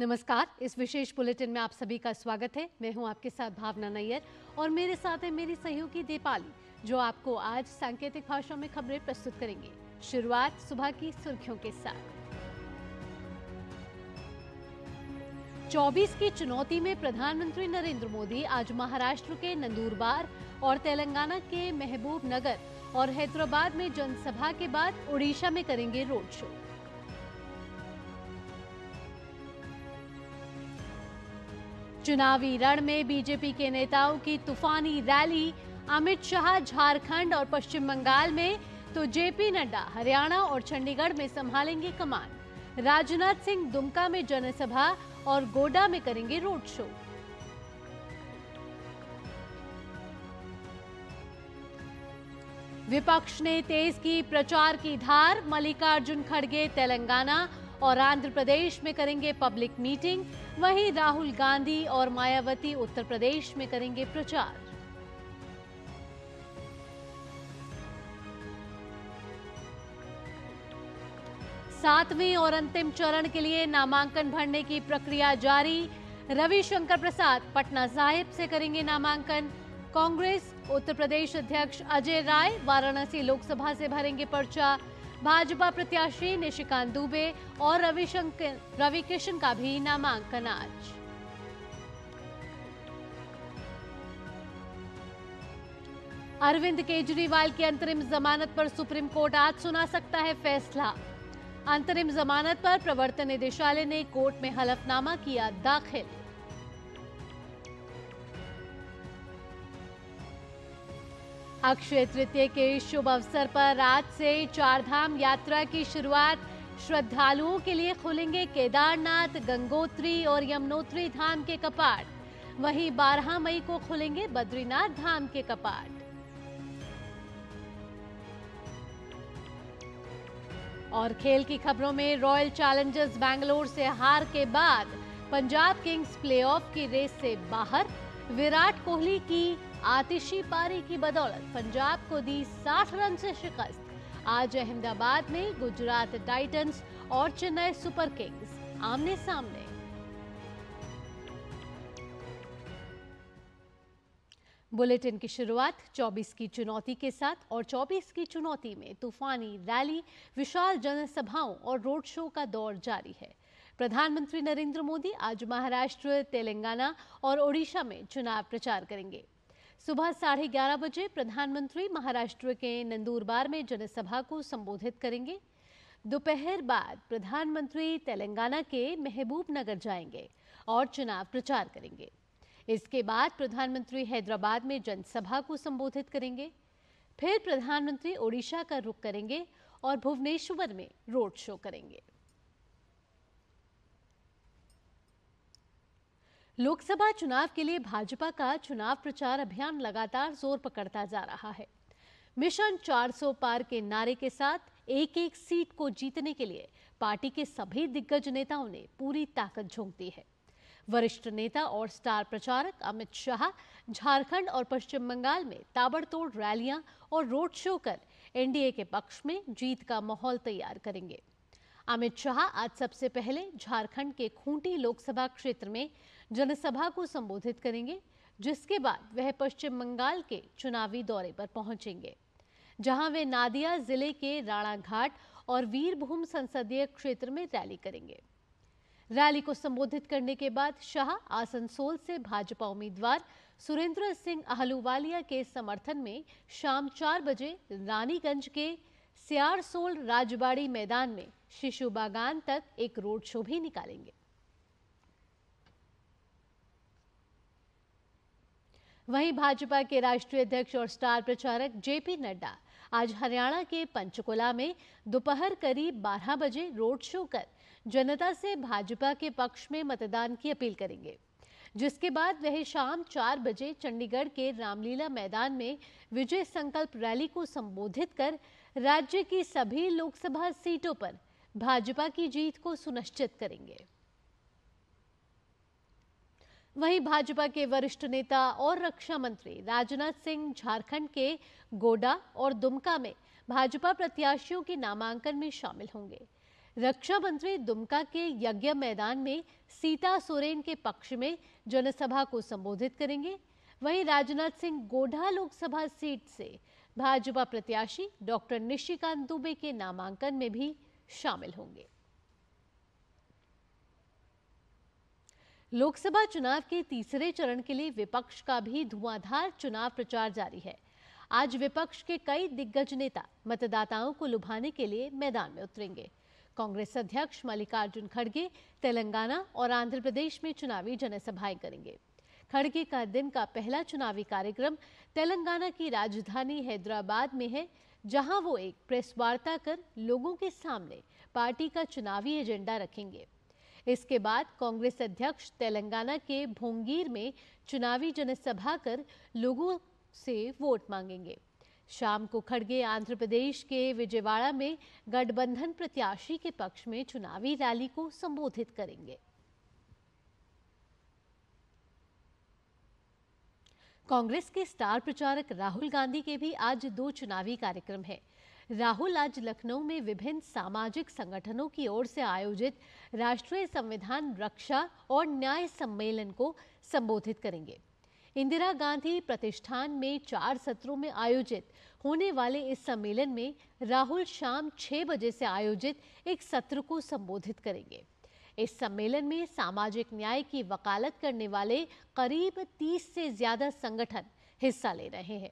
नमस्कार इस विशेष बुलेटिन में आप सभी का स्वागत है मैं हूं आपके साथ भावना नैयर और मेरे साथ है मेरी सहयोगी दीपाली जो आपको आज सांकेतिक भाषा में खबरें प्रस्तुत करेंगे शुरुआत सुबह की सुर्खियों के साथ 24 की चुनौती में प्रधानमंत्री नरेंद्र मोदी आज महाराष्ट्र के नंदूरबार और तेलंगाना के महबूब नगर और हैदराबाद में जनसभा के बाद उड़ीसा में करेंगे रोड शो चुनावी रण में बीजेपी के नेताओं की तूफानी रैली अमित शाह झारखंड और पश्चिम बंगाल में तो जेपी नड्डा हरियाणा और चंडीगढ़ में संभालेंगे कमान राजनाथ सिंह दुमका में जनसभा और गोडा में करेंगे रोड शो विपक्ष ने तेज की प्रचार की धार मल्लिकार्जुन खड़गे तेलंगाना और आंध्र प्रदेश में करेंगे पब्लिक मीटिंग वहीं राहुल गांधी और मायावती उत्तर प्रदेश में करेंगे प्रचार सातवें और अंतिम चरण के लिए नामांकन भरने की प्रक्रिया जारी रविशंकर प्रसाद पटना साहिब से करेंगे नामांकन कांग्रेस उत्तर प्रदेश अध्यक्ष अजय राय वाराणसी लोकसभा से भरेंगे पर्चा भाजपा प्रत्याशी निशिकांत दुबे और रविशंकर रवि किशन का भी नामांकन आज अरविंद केजरीवाल की अंतरिम जमानत पर सुप्रीम कोर्ट आज सुना सकता है फैसला अंतरिम जमानत पर प्रवर्तन निदेशालय ने कोर्ट में हलफनामा किया दाखिल अक्षय तृतीय के शुभ अवसर पर आज से चारधाम यात्रा की शुरुआत श्रद्धालुओं के लिए खुलेंगे केदारनाथ गंगोत्री और यमुनोत्री धाम के कपाट वहीं 12 मई को खुलेंगे बद्रीनाथ धाम के कपाट और खेल की खबरों में रॉयल चैलेंजर्स बैंगलोर से हार के बाद पंजाब किंग्स प्लेऑफ की रेस से बाहर विराट कोहली की आतिशी पारी की बदौलत पंजाब को दी साठ रन से शिकस्त आज अहमदाबाद में गुजरात टाइटंस और चेन्नई सुपर किंग्स आमने सामने बुलेटिन की शुरुआत 24 की चुनौती के साथ और 24 की चुनौती में तूफानी रैली विशाल जनसभाओं और रोड शो का दौर जारी है प्रधानमंत्री नरेंद्र मोदी आज महाराष्ट्र तेलंगाना और ओडिशा में चुनाव प्रचार करेंगे सुबह साढ़े ग्यारह बजे प्रधानमंत्री महाराष्ट्र के नंदूरबार में जनसभा को संबोधित करेंगे दोपहर बाद प्रधानमंत्री तेलंगाना के महबूब नगर जाएंगे और चुनाव प्रचार करेंगे इसके बाद प्रधानमंत्री हैदराबाद में जनसभा को संबोधित करेंगे फिर प्रधानमंत्री ओडिशा का रुख करेंगे और भुवनेश्वर में रोड शो करेंगे लोकसभा चुनाव के लिए भाजपा का चुनाव प्रचार अभियान लगातार जोर पकड़ता जा रहा है मिशन 400 पार के नारे के साथ एक एक सीट को जीतने के लिए पार्टी के सभी दिग्गज नेताओं ने पूरी ताकत झोंक दी है वरिष्ठ नेता और स्टार प्रचारक अमित शाह झारखंड और पश्चिम बंगाल में ताबड़तोड़ रैलियां और रोड शो कर एनडीए के पक्ष में जीत का माहौल तैयार करेंगे अमित शाह आज सबसे पहले झारखंड के खूंटी लोकसभा क्षेत्र में जनसभा को संबोधित करेंगे जिसके बाद वह पश्चिम बंगाल के चुनावी दौरे पर पहुंचेंगे जहां वे नादिया जिले के राणाघाट और वीरभूम संसदीय क्षेत्र में रैली करेंगे रैली को संबोधित करने के बाद शाह आसनसोल से भाजपा उम्मीदवार सुरेंद्र सिंह अहलुवालिया के समर्थन में शाम चार बजे रानीगंज के सियारसोल राजबाड़ी मैदान में शिशु बागान तक एक रोड शो भी निकालेंगे वहीं भाजपा के राष्ट्रीय अध्यक्ष और स्टार प्रचारक जेपी नड्डा आज हरियाणा के पंचकुला में दोपहर करीब 12 बजे रोड शो कर जनता से भाजपा के पक्ष में मतदान की अपील करेंगे जिसके बाद वह शाम चार बजे चंडीगढ़ के रामलीला मैदान में विजय संकल्प रैली को संबोधित कर राज्य की सभी लोकसभा सीटों पर भाजपा की जीत को सुनिश्चित करेंगे वहीं भाजपा के वरिष्ठ नेता और रक्षा मंत्री राजनाथ सिंह झारखंड के गोडा और दुमका में भाजपा प्रत्याशियों के नामांकन में शामिल होंगे रक्षा मंत्री दुमका के यज्ञ मैदान में सीता सोरेन के पक्ष में जनसभा को संबोधित करेंगे वहीं राजनाथ सिंह गोढ़ा लोकसभा सीट से भाजपा प्रत्याशी डॉक्टर निशिकांत दुबे के नामांकन में भी शामिल होंगे लोकसभा चुनाव के तीसरे चरण के लिए विपक्ष का भी धुआंधार चुनाव प्रचार जारी है आज विपक्ष के कई दिग्गज नेता मतदाताओं को लुभाने के लिए मैदान में उतरेंगे कांग्रेस अध्यक्ष मल्लिकार्जुन खड़गे तेलंगाना और आंध्र प्रदेश में चुनावी जनसभाएं करेंगे खड़गे का दिन का पहला चुनावी कार्यक्रम तेलंगाना की राजधानी हैदराबाद में है जहां वो एक प्रेस वार्ता कर लोगों के सामने पार्टी का चुनावी एजेंडा रखेंगे इसके बाद कांग्रेस अध्यक्ष तेलंगाना के भोंगीर में चुनावी जनसभा कर लोगों से वोट मांगेंगे शाम को खड़गे आंध्र प्रदेश के विजयवाड़ा में गठबंधन प्रत्याशी के पक्ष में चुनावी रैली को संबोधित करेंगे कांग्रेस के स्टार प्रचारक राहुल गांधी के भी आज दो चुनावी कार्यक्रम हैं राहुल आज लखनऊ में विभिन्न सामाजिक संगठनों की ओर से आयोजित राष्ट्रीय संविधान रक्षा और न्याय सम्मेलन को संबोधित करेंगे इंदिरा गांधी प्रतिष्ठान में चार सत्रों में आयोजित होने वाले इस सम्मेलन में राहुल शाम छह बजे से आयोजित एक सत्र को संबोधित करेंगे इस सम्मेलन में सामाजिक न्याय की वकालत करने वाले करीब 30 से ज़्यादा संगठन हिस्सा ले रहे हैं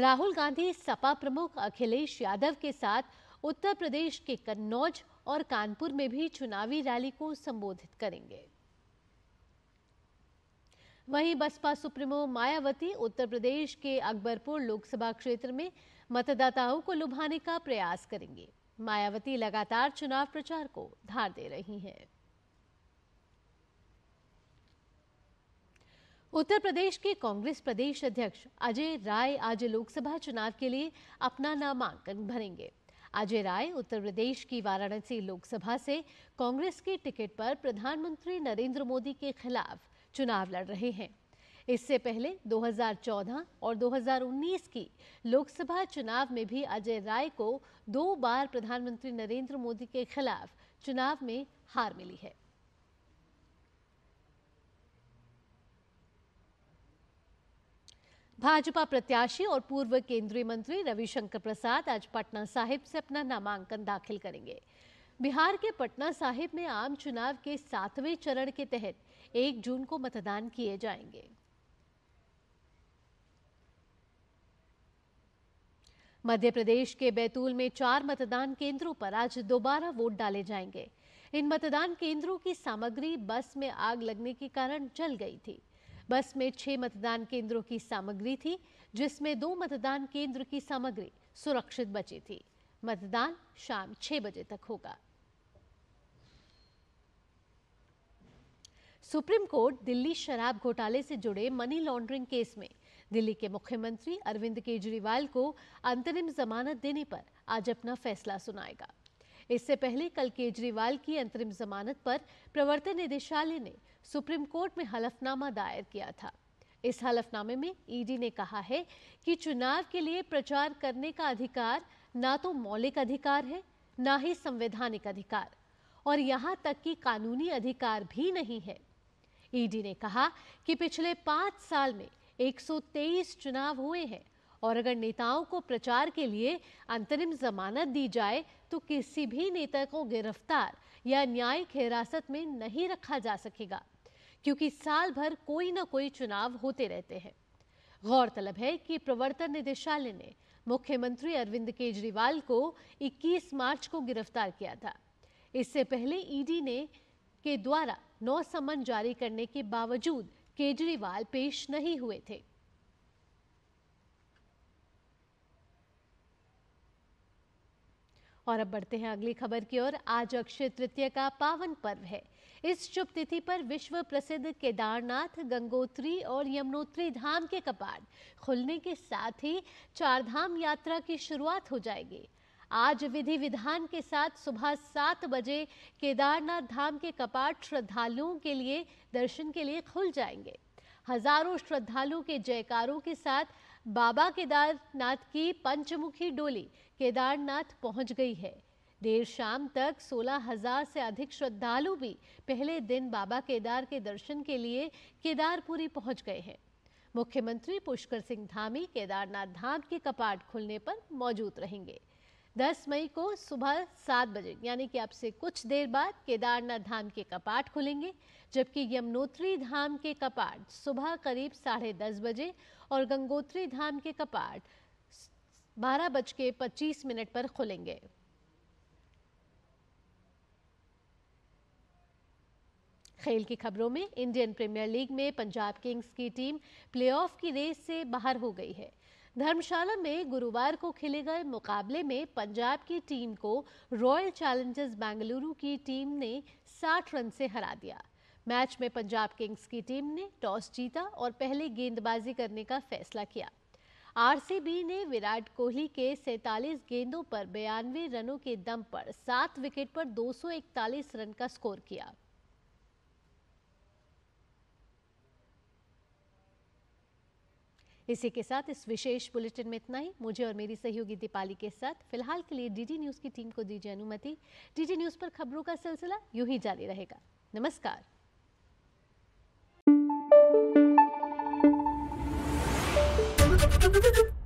राहुल गांधी सपा प्रमुख अखिलेश यादव के साथ उत्तर प्रदेश के कन्नौज और कानपुर में भी चुनावी रैली को संबोधित करेंगे वहीं बसपा सुप्रीमो मायावती उत्तर प्रदेश के अकबरपुर लोकसभा क्षेत्र में मतदाताओं को लुभाने का प्रयास करेंगे मायावती लगातार चुनाव प्रचार को धार दे रही हैं उत्तर प्रदेश के कांग्रेस प्रदेश अध्यक्ष अजय राय आज लोकसभा चुनाव के लिए अपना नामांकन भरेंगे अजय राय उत्तर प्रदेश की वाराणसी लोकसभा से कांग्रेस की टिकट पर प्रधानमंत्री नरेंद्र मोदी के खिलाफ चुनाव लड़ रहे हैं इससे पहले 2014 और 2019 की लोकसभा चुनाव में भी अजय राय को दो बार प्रधानमंत्री नरेंद्र मोदी के खिलाफ चुनाव में हार मिली है भाजपा प्रत्याशी और पूर्व केंद्रीय मंत्री रविशंकर प्रसाद आज पटना साहिब से अपना नामांकन दाखिल करेंगे बिहार के पटना साहिब में आम चुनाव के सातवें चरण के तहत एक जून को मतदान किए जाएंगे मध्य प्रदेश के बैतूल में चार मतदान केंद्रों पर आज दोबारा वोट डाले जाएंगे इन मतदान केंद्रों की सामग्री बस में आग लगने के कारण जल गई थी बस में छह मतदान केंद्रों की सामग्री थी जिसमें दो मतदान केंद्र की सामग्री सुरक्षित बची थी मतदान शाम छह बजे तक होगा सुप्रीम कोर्ट दिल्ली शराब घोटाले से जुड़े मनी लॉन्ड्रिंग केस में दिल्ली के मुख्यमंत्री अरविंद केजरीवाल को अंतरिम जमानत देने पर आज अपना फैसला सुनाएगा इससे पहले कल केजरीवाल की अंतरिम जमानत पर प्रवर्तन निदेशालय ने सुप्रीम कोर्ट में हलफनामा दायर किया था इस हलफनामे में ईडी ने कहा है कि चुनाव के लिए प्रचार करने का अधिकार ना तो मौलिक अधिकार है ना ही संवैधानिक अधिकार और यहाँ तक कि कानूनी अधिकार भी नहीं है ईडी ने कहा कि पिछले पांच साल में 123 चुनाव हुए हैं और अगर नेताओं को प्रचार के लिए अंतरिम जमानत दी जाए तो किसी भी नेता को गिरफ्तार या न्यायिक हिरासत में नहीं रखा जा सकेगा क्योंकि साल भर कोई ना कोई चुनाव होते रहते हैं गौरतलब है कि प्रवर्तन निदेशालय ने मुख्यमंत्री अरविंद केजरीवाल को 21 मार्च को गिरफ्तार किया था इससे पहले ईडी ने के द्वारा नौ समन जारी करने के बावजूद केजरीवाल पेश नहीं हुए थे और अब बढ़ते हैं अगली खबर की ओर आज अक्षय तृतीय का पावन पर्व है इस शुभ तिथि पर विश्व प्रसिद्ध केदारनाथ गंगोत्री और यमुनोत्री धाम के कपाट खुलने के साथ ही चार धाम यात्रा की शुरुआत हो जाएगी आज विधि विधान के साथ सुबह सात बजे केदारनाथ धाम के कपाट श्रद्धालुओं के लिए दर्शन के लिए खुल जाएंगे हजारों श्रद्धालुओं के जयकारों के साथ बाबा केदारनाथ की पंचमुखी डोली केदारनाथ पहुंच गई है देर शाम तक 16,000 से अधिक श्रद्धालु भी पहले दिन बाबा केदार के दर्शन के लिए केदारपुरी पहुंच गए हैं मुख्यमंत्री पुष्कर सिंह धामी केदारनाथ धाम के कपाट खुलने पर मौजूद रहेंगे 10 मई को सुबह सात बजे यानी कि अब से कुछ देर बाद केदारनाथ धाम के कपाट खुलेंगे जबकि यमुनोत्री धाम के कपाट सुबह करीब साढ़े दस बजे और गंगोत्री धाम के कपाट बारह बज के पच्चीस मिनट पर खुलेंगे खेल की खबरों में इंडियन प्रीमियर लीग में पंजाब किंग्स की टीम प्लेऑफ की रेस से बाहर हो गई है धर्मशाला में गुरुवार को खेले गए मुकाबले में पंजाब की टीम को रॉयल चैलेंजर्स बेंगलुरु की टीम ने 60 रन से हरा दिया मैच में पंजाब किंग्स की टीम ने टॉस जीता और पहले गेंदबाजी करने का फैसला किया आरसीबी ने विराट कोहली के 47 गेंदों पर बयानवे रनों के दम पर सात विकेट पर 241 रन का स्कोर किया इसी के साथ इस विशेष बुलेटिन में इतना ही मुझे और मेरी सहयोगी दीपाली के साथ फिलहाल के लिए डीडी न्यूज़ की टीम को दीजिए अनुमति डीडी न्यूज़ पर खबरों का सिलसिला यूं ही जारी रहेगा नमस्कार Thank you.